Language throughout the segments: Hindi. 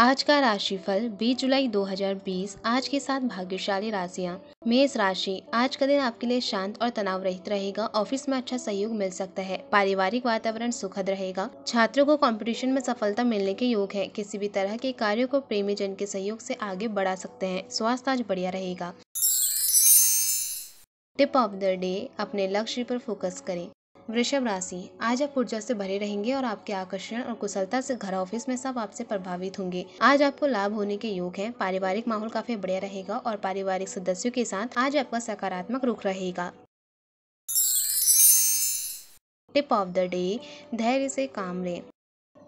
आज का राशिफल 20 जुलाई 2020 आज के साथ भाग्यशाली राशियां मेष राशि आज का दिन आपके लिए शांत और तनाव रहित रहेगा ऑफिस में अच्छा सहयोग मिल सकता है पारिवारिक वातावरण सुखद रहेगा छात्रों को कंपटीशन में सफलता मिलने के योग है किसी भी तरह के कार्यो को प्रेमी जन के सहयोग से आगे बढ़ा सकते हैं स्वास्थ्य आज बढ़िया रहेगा टिप ऑफ द डे अपने लक्ष्य पर फोकस करें वृषभ राशि आज आप ऊर्जा से भरे रहेंगे और आपके आकर्षण और कुशलता से घर ऑफिस में सब आपसे प्रभावित होंगे आज आपको लाभ होने के योग हैं पारिवारिक माहौल काफी बढ़िया रहेगा और पारिवारिक सदस्यों के साथ आज आपका सकारात्मक रुख रहेगा टिप ऑफ द डे धैर्य से काम लें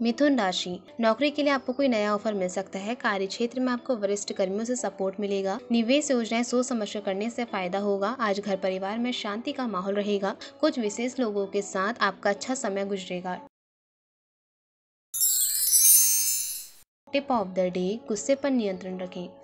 मिथुन राशि नौकरी के लिए आपको कोई नया ऑफर मिल सकता है कार्य क्षेत्र में आपको वरिष्ठ कर्मियों से सपोर्ट मिलेगा निवेश योजनाएं सोच समझ करने से फायदा होगा आज घर परिवार में शांति का माहौल रहेगा कुछ विशेष लोगों के साथ आपका अच्छा समय गुजरेगा टिप ऑफ द डे गुस्से पर नियंत्रण रखें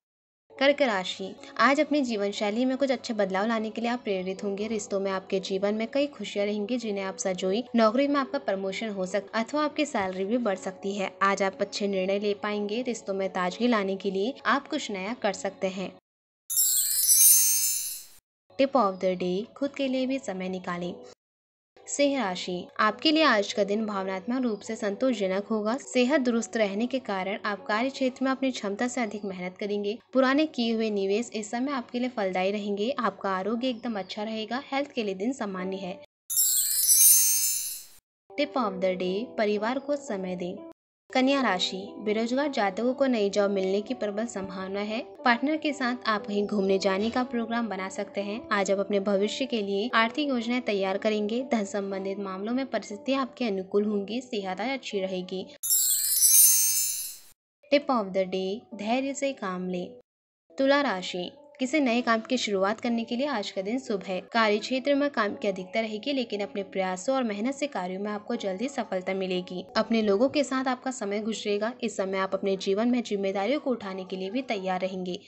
कर्क राशि आज अपनी जीवन शैली में कुछ अच्छे बदलाव लाने के लिए आप प्रेरित होंगे रिश्तों में आपके जीवन में कई खुशियां रहेंगी जिन्हें आप सजोई नौकरी में आपका प्रमोशन हो सकता अथवा आपकी सैलरी भी बढ़ सकती है आज आप अच्छे निर्णय ले पाएंगे रिश्तों में ताजगी लाने के लिए आप कुछ नया कर सकते हैं टिप ऑफ द डे खुद के लिए भी समय निकालें सिंह राशि आपके लिए आज का दिन भावनात्मक रूप से संतोषजनक होगा सेहत दुरुस्त रहने के कारण आप कार्य क्षेत्र में अपनी क्षमता से अधिक मेहनत करेंगे पुराने किए हुए निवेश इस समय आपके लिए फलदायी रहेंगे आपका आरोग्य एकदम अच्छा रहेगा हेल्थ के लिए दिन सामान्य है टिप ऑफ द डे परिवार को समय दें कन्या राशि बेरोजगार जातकों को नई जॉब मिलने की प्रबल संभावना है पार्टनर के साथ आप कहीं घूमने जाने का प्रोग्राम बना सकते हैं आज आप अपने भविष्य के लिए आर्थिक योजनाएं तैयार करेंगे धन संबंधित मामलों में परिस्थिति आपके अनुकूल होंगी सेहत अच्छी रहेगी टिप ऑफ द डे धैर्य से काम ले तुला राशि किसी नए काम की शुरुआत करने के लिए आज का दिन शुभ है कार्य क्षेत्र में काम की अधिकता रहेगी लेकिन अपने प्रयासों और मेहनत से कार्यों में आपको जल्दी सफलता मिलेगी अपने लोगों के साथ आपका समय गुजरेगा इस समय आप अपने जीवन में जिम्मेदारियों को उठाने के लिए भी तैयार रहेंगे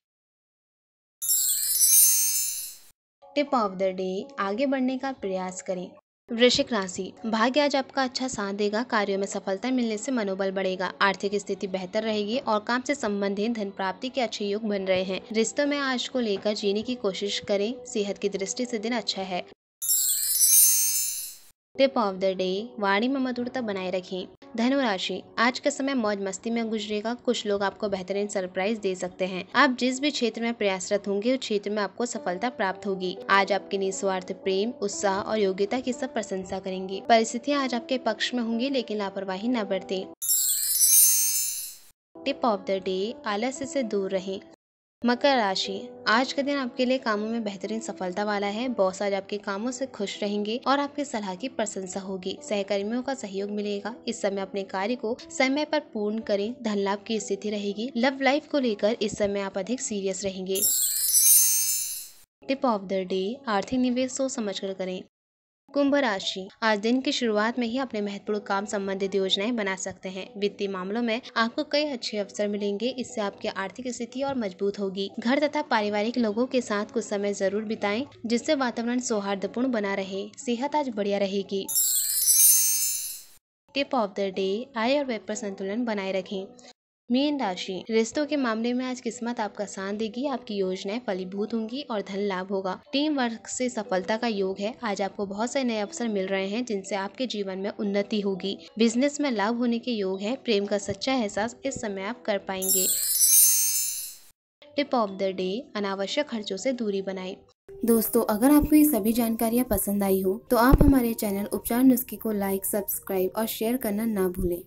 टिप ऑफ द डे आगे बढ़ने का प्रयास करें वृश्चिक राशि भाग्य आज आपका अच्छा साथ देगा कार्यों में सफलता मिलने से मनोबल बढ़ेगा आर्थिक स्थिति बेहतर रहेगी और काम से संबंधित धन प्राप्ति के अच्छे योग बन रहे हैं रिश्तों में आज को लेकर जीने की कोशिश करें सेहत की दृष्टि से दिन अच्छा है टिप ऑफ द डे वाणी में मधुरता बनाए रखें धनुराशि आज का समय मौज मस्ती में गुजरेगा कुछ लोग आपको बेहतरीन सरप्राइज दे सकते हैं आप जिस भी क्षेत्र में प्रयासरत होंगे उस क्षेत्र में आपको सफलता प्राप्त होगी आज आपके निस्वार्थ प्रेम उत्साह और योग्यता की सब प्रशंसा करेंगे परिस्थितियाँ आज आपके पक्ष में होंगी लेकिन लापरवाही न बरते टिप ऑफ द डे आलस्य से दूर रहें मकर राशि आज का दिन आपके लिए कामों में बेहतरीन सफलता वाला है बॉस आज आपके कामों से खुश रहेंगे और आपकी सलाह की प्रशंसा होगी सहकर्मियों का सहयोग मिलेगा इस समय अपने कार्य को समय पर पूर्ण करें धन लाभ की स्थिति रहेगी लव लाइफ को लेकर इस समय आप अधिक सीरियस रहेंगे टिप ऑफ द डे आर्थिक निवेश सोच समझ कर करें कुंभ राशि आज दिन की शुरुआत में ही अपने महत्वपूर्ण काम संबंधित योजनाएं बना सकते हैं वित्तीय मामलों में आपको कई अच्छे अवसर मिलेंगे इससे आपकी आर्थिक स्थिति और मजबूत होगी घर तथा पारिवारिक लोगों के साथ कुछ समय जरूर बिताएं जिससे वातावरण सौहार्दपूर्ण बना रहे सेहत आज बढ़िया रहेगी टिप ऑफ द डे आय और व्यापार संतुलन बनाए रखें मीन राशि रिश्तों के मामले में आज किस्मत आपका साथ देगी आपकी योजनाएं फलीभूत होंगी और धन लाभ होगा टीम वर्क से सफलता का योग है आज आपको बहुत से नए अवसर मिल रहे हैं जिनसे आपके जीवन में उन्नति होगी बिजनेस में लाभ होने के योग है प्रेम का सच्चा एहसास इस समय आप कर पाएंगे टिप ऑफ द डे अनावश्यक खर्चों से दूरी बनाए दोस्तों अगर आपको ये सभी जानकारियाँ पसंद आई हो तो आप हमारे चैनल उपचार नुस्खे को लाइक सब्सक्राइब और शेयर करना ना भूलें